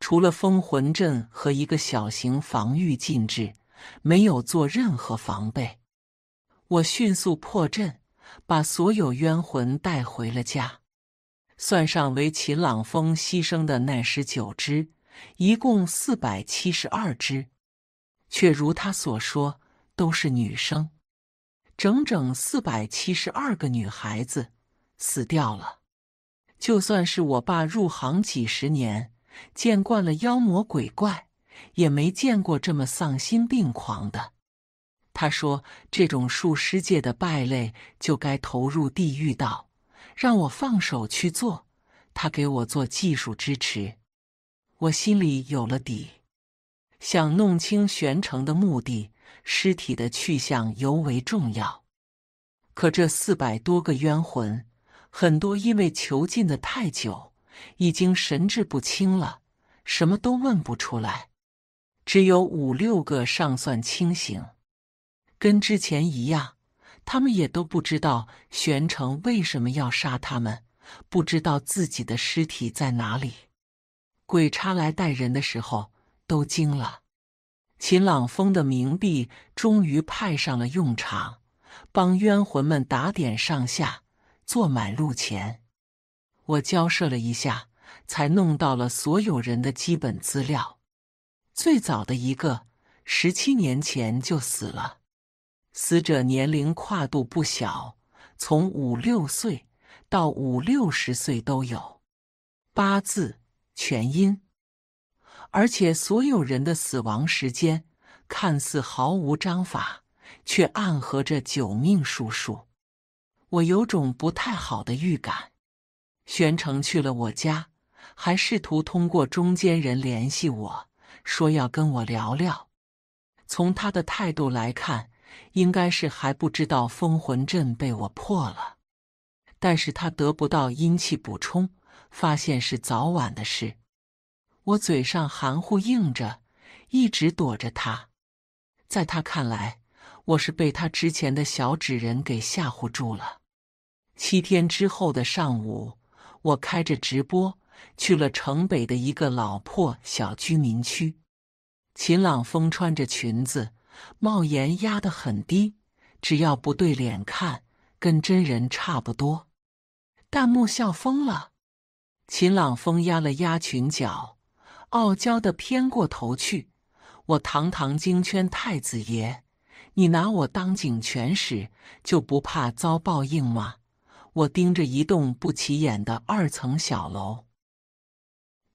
除了封魂阵和一个小型防御禁制，没有做任何防备。我迅速破阵。把所有冤魂带回了家，算上为秦朗峰牺牲的那十九只，一共四百七十二只，却如他所说，都是女生，整整四百七十二个女孩子死掉了。就算是我爸入行几十年，见惯了妖魔鬼怪，也没见过这么丧心病狂的。他说：“这种术师界的败类就该投入地狱道，让我放手去做。”他给我做技术支持，我心里有了底。想弄清玄成的目的，尸体的去向尤为重要。可这四百多个冤魂，很多因为囚禁的太久，已经神志不清了，什么都问不出来。只有五六个尚算清醒。跟之前一样，他们也都不知道玄成为什么要杀他们，不知道自己的尸体在哪里。鬼差来带人的时候都惊了。秦朗峰的冥币终于派上了用场，帮冤魂们打点上下，做买路钱。我交涉了一下，才弄到了所有人的基本资料。最早的一个，十七年前就死了。死者年龄跨度不小，从五六岁到五六十岁都有，八字全阴，而且所有人的死亡时间看似毫无章法，却暗合着九命数术。我有种不太好的预感。玄成去了我家，还试图通过中间人联系我，说要跟我聊聊。从他的态度来看。应该是还不知道封魂阵被我破了，但是他得不到阴气补充，发现是早晚的事。我嘴上含糊应着，一直躲着他。在他看来，我是被他之前的小纸人给吓唬住了。七天之后的上午，我开着直播去了城北的一个老破小居民区。秦朗风穿着裙子。帽檐压得很低，只要不对脸看，跟真人差不多。弹幕笑疯了。秦朗风压了压裙角，傲娇地偏过头去。我堂堂京圈太子爷，你拿我当警犬使，就不怕遭报应吗？我盯着一栋不起眼的二层小楼，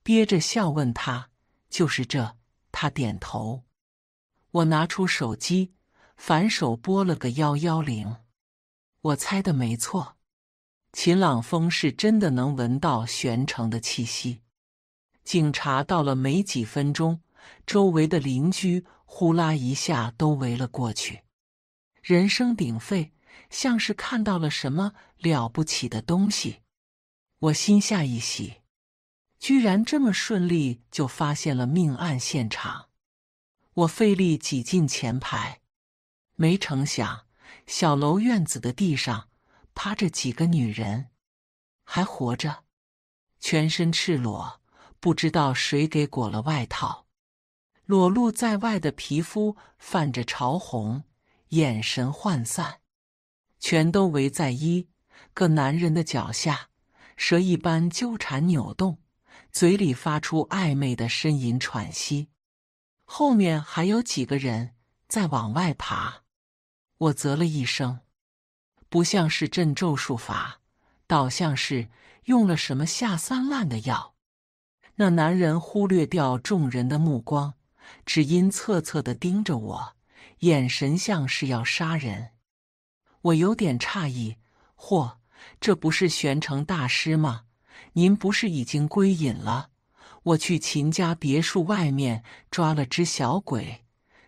憋着笑问他：“就是这。”他点头。我拿出手机，反手拨了个幺幺零。我猜的没错，秦朗风是真的能闻到悬城的气息。警察到了没几分钟，周围的邻居呼啦一下都围了过去，人声鼎沸，像是看到了什么了不起的东西。我心下一喜，居然这么顺利就发现了命案现场。我费力挤进前排，没成想，小楼院子的地上趴着几个女人，还活着，全身赤裸，不知道谁给裹了外套，裸露在外的皮肤泛着潮红，眼神涣散，全都围在一个男人的脚下，蛇一般纠缠扭动，嘴里发出暧昧的呻吟喘息。后面还有几个人在往外爬，我啧了一声，不像是镇咒术法，倒像是用了什么下三滥的药。那男人忽略掉众人的目光，只因恻恻的盯着我，眼神像是要杀人。我有点诧异，嚯，这不是玄成大师吗？您不是已经归隐了？我去秦家别墅外面抓了只小鬼，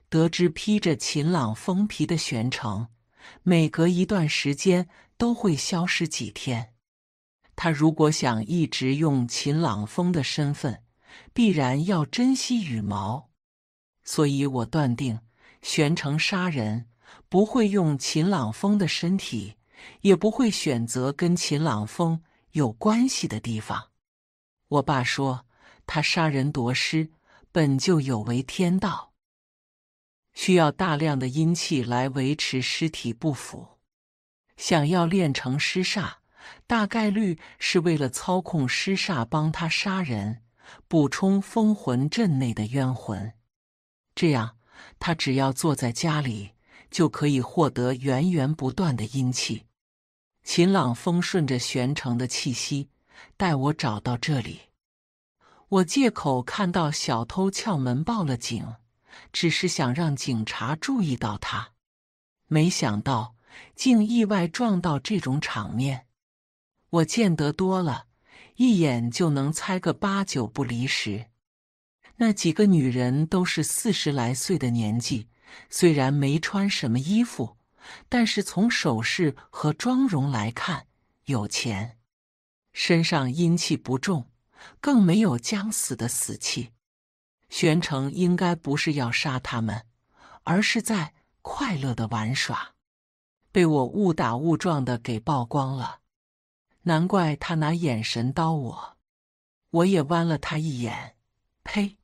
得知披着秦朗风皮的玄成，每隔一段时间都会消失几天。他如果想一直用秦朗风的身份，必然要珍惜羽毛，所以我断定，玄成杀人不会用秦朗风的身体，也不会选择跟秦朗风有关系的地方。我爸说。他杀人夺尸，本就有违天道，需要大量的阴气来维持尸体不腐。想要练成尸煞，大概率是为了操控尸煞帮他杀人，补充封魂阵内的冤魂。这样，他只要坐在家里，就可以获得源源不断的阴气。秦朗风顺着玄城的气息，带我找到这里。我借口看到小偷撬门报了警，只是想让警察注意到他，没想到竟意外撞到这种场面。我见得多了，一眼就能猜个八九不离十。那几个女人都是四十来岁的年纪，虽然没穿什么衣服，但是从首饰和妆容来看，有钱，身上阴气不重。更没有将死的死气，玄成应该不是要杀他们，而是在快乐的玩耍，被我误打误撞的给曝光了。难怪他拿眼神刀我，我也弯了他一眼。呸，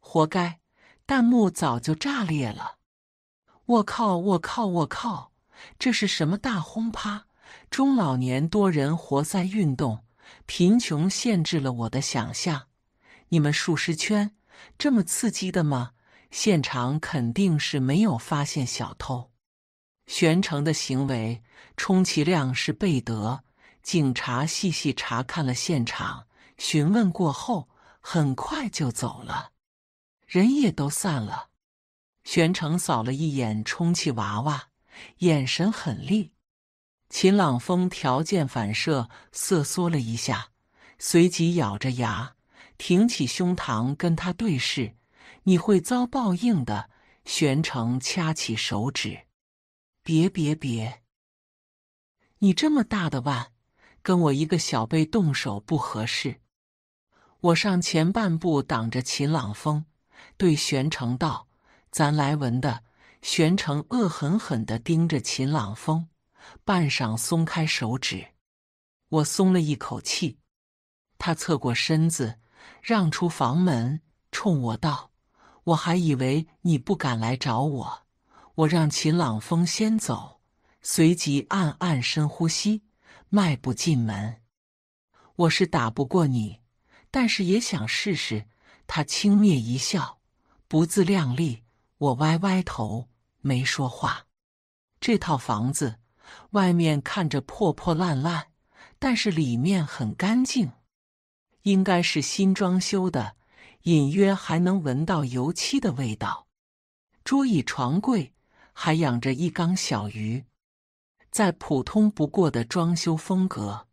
活该！弹幕早就炸裂了。我靠！我靠！我靠！这是什么大轰趴？中老年多人活塞运动。贫穷限制了我的想象。你们数十圈这么刺激的吗？现场肯定是没有发现小偷。玄成的行为充其量是被德。警察细细查看了现场，询问过后很快就走了，人也都散了。玄成扫了一眼充气娃娃，眼神狠厉。秦朗风条件反射瑟缩了一下，随即咬着牙挺起胸膛跟他对视：“你会遭报应的。”玄成掐起手指：“别别别，你这么大的腕，跟我一个小辈动手不合适。”我上前半步挡着秦朗风，对玄成道：“咱来文的。”玄成恶狠狠地盯着秦朗风。半晌，松开手指，我松了一口气。他侧过身子，让出房门，冲我道：“我还以为你不敢来找我。”我让秦朗风先走，随即暗暗深呼吸，迈步进门。我是打不过你，但是也想试试。他轻蔑一笑：“不自量力。”我歪歪头，没说话。这套房子。外面看着破破烂烂，但是里面很干净，应该是新装修的，隐约还能闻到油漆的味道。桌椅床柜还养着一缸小鱼，再普通不过的装修风格。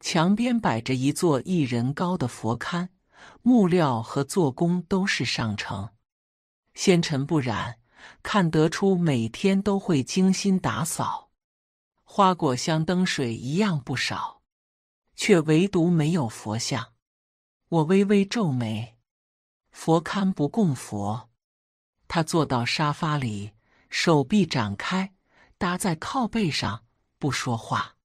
墙边摆着一座一人高的佛龛，木料和做工都是上乘，纤尘不染，看得出每天都会精心打扫。花果香、灯水一样不少，却唯独没有佛像。我微微皱眉。佛龛不供佛。他坐到沙发里，手臂展开，搭在靠背上，不说话。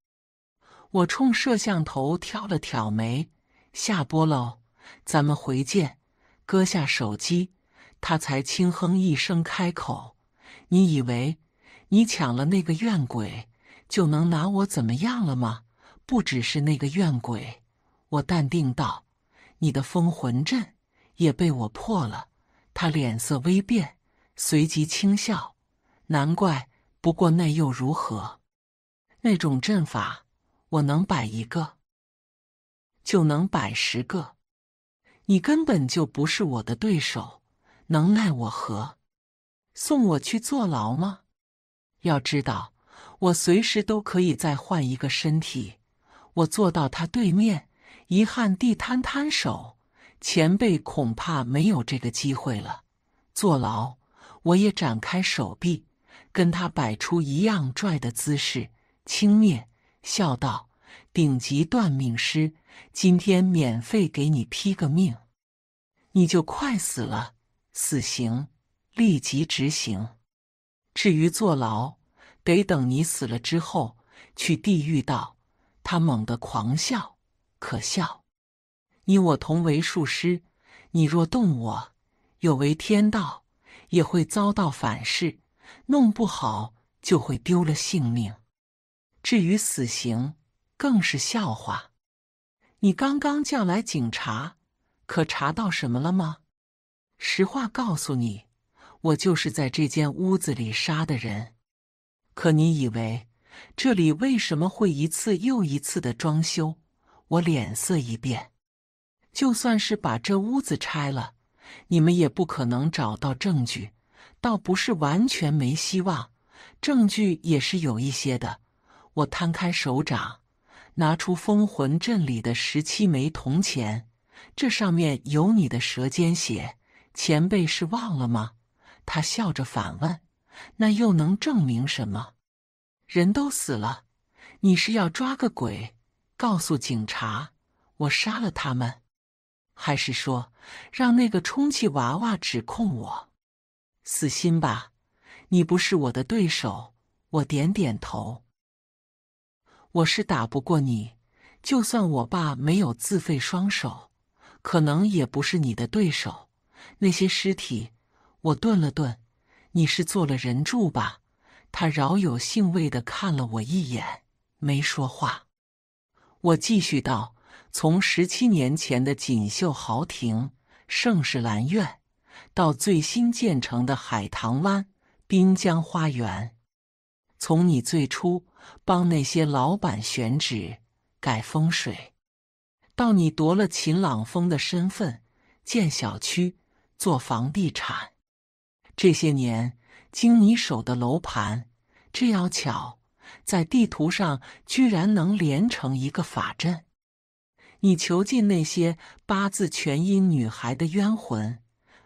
我冲摄像头挑了挑眉，下播喽，咱们回见。搁下手机，他才轻哼一声开口：“你以为你抢了那个怨鬼？”就能拿我怎么样了吗？不只是那个怨鬼，我淡定道：“你的封魂阵也被我破了。”他脸色微变，随即轻笑：“难怪。不过那又如何？那种阵法我能摆一个，就能摆十个。你根本就不是我的对手，能奈我何？送我去坐牢吗？要知道。”我随时都可以再换一个身体。我坐到他对面，遗憾地摊摊手：“前辈恐怕没有这个机会了。”坐牢，我也展开手臂，跟他摆出一样拽的姿势，轻蔑笑道：“顶级断命师，今天免费给你批个命，你就快死了。死刑，立即执行。至于坐牢……”得等你死了之后去地狱道。他猛地狂笑，可笑！你我同为术师，你若动我，有违天道，也会遭到反噬，弄不好就会丢了性命。至于死刑，更是笑话。你刚刚叫来警察，可查到什么了吗？实话告诉你，我就是在这间屋子里杀的人。可你以为，这里为什么会一次又一次的装修？我脸色一变。就算是把这屋子拆了，你们也不可能找到证据。倒不是完全没希望，证据也是有一些的。我摊开手掌，拿出封魂阵里的十七枚铜钱，这上面有你的舌尖血。前辈是忘了吗？他笑着反问。那又能证明什么？人都死了，你是要抓个鬼，告诉警察我杀了他们，还是说让那个充气娃娃指控我？死心吧，你不是我的对手。我点点头，我是打不过你。就算我爸没有自废双手，可能也不是你的对手。那些尸体，我顿了顿。你是做了人柱吧？他饶有兴味的看了我一眼，没说话。我继续道：“从十七年前的锦绣豪庭盛世兰苑，到最新建成的海棠湾滨江花园，从你最初帮那些老板选址改风水，到你夺了秦朗峰的身份建小区做房地产。”这些年经你手的楼盘，这要巧，在地图上居然能连成一个法阵。你囚禁那些八字全阴女孩的冤魂，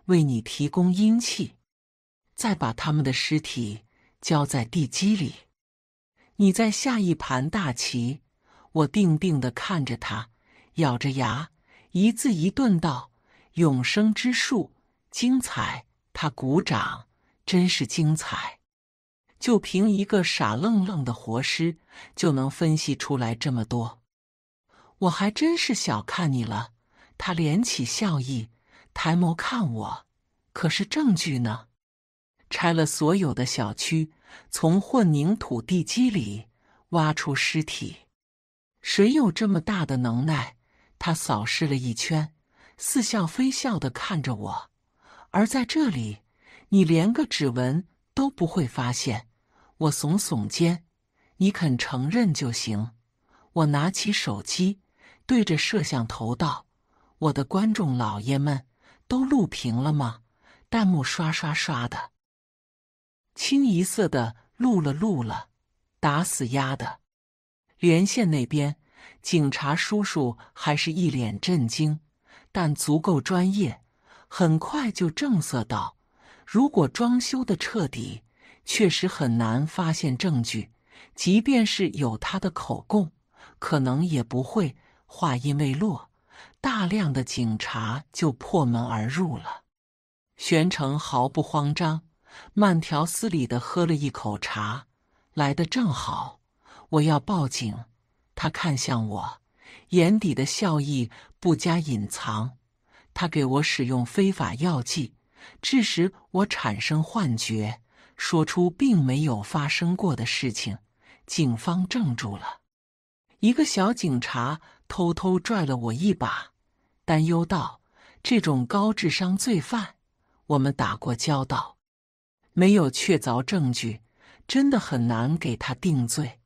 为你提供阴气，再把他们的尸体浇在地基里，你在下一盘大棋。我定定的看着他，咬着牙，一字一顿道：“永生之术，精彩。”他鼓掌，真是精彩！就凭一个傻愣愣的活尸，就能分析出来这么多，我还真是小看你了。他敛起笑意，抬眸看我。可是证据呢？拆了所有的小区，从混凝土地基里挖出尸体，谁有这么大的能耐？他扫视了一圈，似笑非笑的看着我。而在这里，你连个指纹都不会发现。我耸耸肩，你肯承认就行。我拿起手机，对着摄像头道：“我的观众老爷们都录屏了吗？”弹幕刷刷刷的，清一色的录了，录了，打死丫的！连线那边，警察叔叔还是一脸震惊，但足够专业。很快就正色道：“如果装修的彻底，确实很难发现证据。即便是有他的口供，可能也不会。”话音未落，大量的警察就破门而入了。玄成毫不慌张，慢条斯理地喝了一口茶。来的正好，我要报警。他看向我，眼底的笑意不加隐藏。他给我使用非法药剂，致使我产生幻觉，说出并没有发生过的事情。警方怔住了，一个小警察偷偷拽了我一把，担忧道：“这种高智商罪犯，我们打过交道，没有确凿证据，真的很难给他定罪。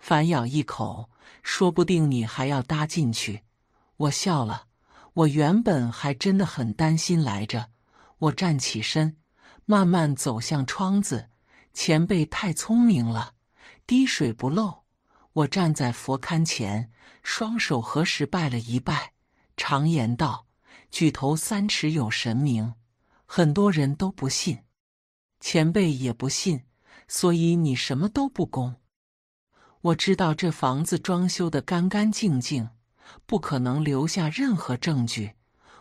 反咬一口，说不定你还要搭进去。”我笑了。我原本还真的很担心来着。我站起身，慢慢走向窗子。前辈太聪明了，滴水不漏。我站在佛龛前，双手合十拜了一拜。常言道，举头三尺有神明。很多人都不信，前辈也不信，所以你什么都不供。我知道这房子装修的干干净净。不可能留下任何证据。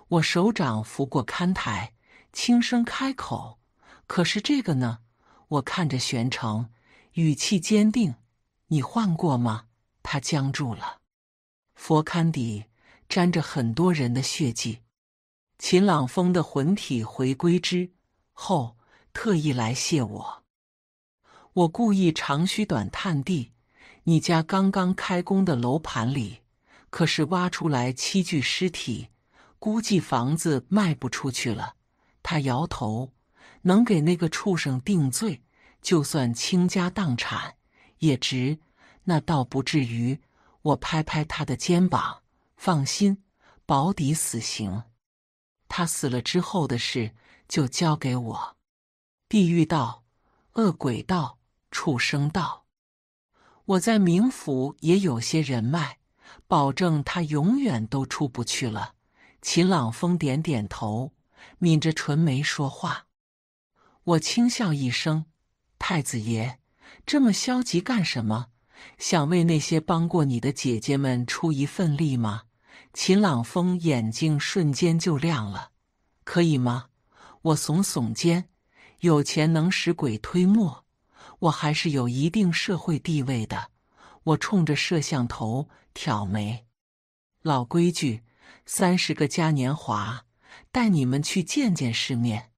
我手掌拂过看台，轻声开口：“可是这个呢？”我看着玄成，语气坚定：“你换过吗？”他僵住了。佛龛底沾着很多人的血迹。秦朗风的魂体回归之后，特意来谢我。我故意长吁短叹地：“你家刚刚开工的楼盘里。”可是挖出来七具尸体，估计房子卖不出去了。他摇头，能给那个畜生定罪，就算倾家荡产也值。那倒不至于。我拍拍他的肩膀，放心，保底死刑。他死了之后的事就交给我。地狱道、恶鬼道、畜生道，我在冥府也有些人脉。保证他永远都出不去了。秦朗风点点头，抿着唇没说话。我轻笑一声：“太子爷，这么消极干什么？想为那些帮过你的姐姐们出一份力吗？”秦朗风眼睛瞬间就亮了：“可以吗？”我耸耸肩：“有钱能使鬼推磨，我还是有一定社会地位的。”我冲着摄像头。挑眉，老规矩，三十个嘉年华，带你们去见见世面。